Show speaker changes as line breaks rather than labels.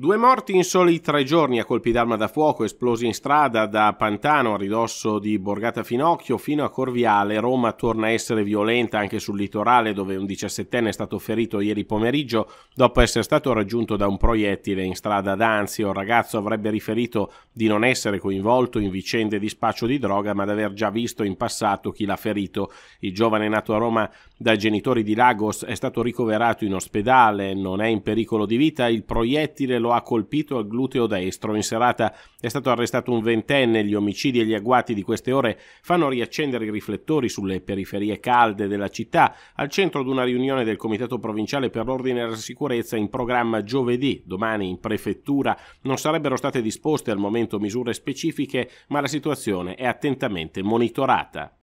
Due morti in soli tre giorni a colpi d'arma da fuoco esplosi in strada da Pantano a ridosso di Borgata Finocchio fino a Corviale. Roma torna a essere violenta anche sul litorale dove un 17enne è stato ferito ieri pomeriggio dopo essere stato raggiunto da un proiettile in strada ad Anzio. Il ragazzo avrebbe riferito di non essere coinvolto in vicende di spaccio di droga ma di aver già visto in passato chi l'ha ferito. Il giovane nato a Roma da genitori di Lagos è stato ricoverato in ospedale, non è in pericolo di vita. Il proiettile lo lo ha colpito al gluteo destro. In serata è stato arrestato un ventenne. Gli omicidi e gli agguati di queste ore fanno riaccendere i riflettori sulle periferie calde della città, al centro di una riunione del Comitato Provinciale per l'Ordine e la Sicurezza in programma giovedì. Domani in prefettura non sarebbero state disposte al momento misure specifiche, ma la situazione è attentamente monitorata.